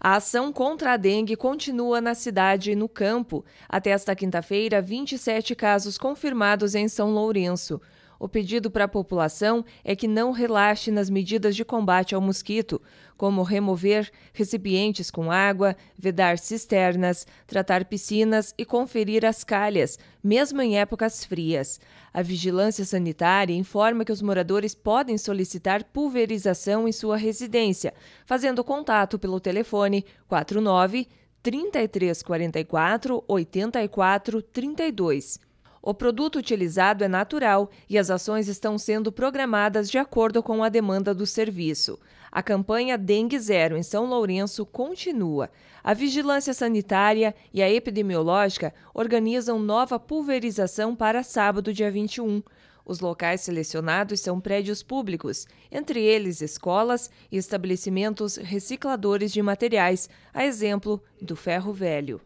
A ação contra a dengue continua na cidade e no campo. Até esta quinta-feira, 27 casos confirmados em São Lourenço. O pedido para a população é que não relaxe nas medidas de combate ao mosquito, como remover recipientes com água, vedar cisternas, tratar piscinas e conferir as calhas, mesmo em épocas frias. A vigilância sanitária informa que os moradores podem solicitar pulverização em sua residência, fazendo contato pelo telefone 49 3344 84 32. O produto utilizado é natural e as ações estão sendo programadas de acordo com a demanda do serviço. A campanha Dengue Zero em São Lourenço continua. A vigilância sanitária e a epidemiológica organizam nova pulverização para sábado, dia 21. Os locais selecionados são prédios públicos, entre eles escolas e estabelecimentos recicladores de materiais, a exemplo do ferro velho.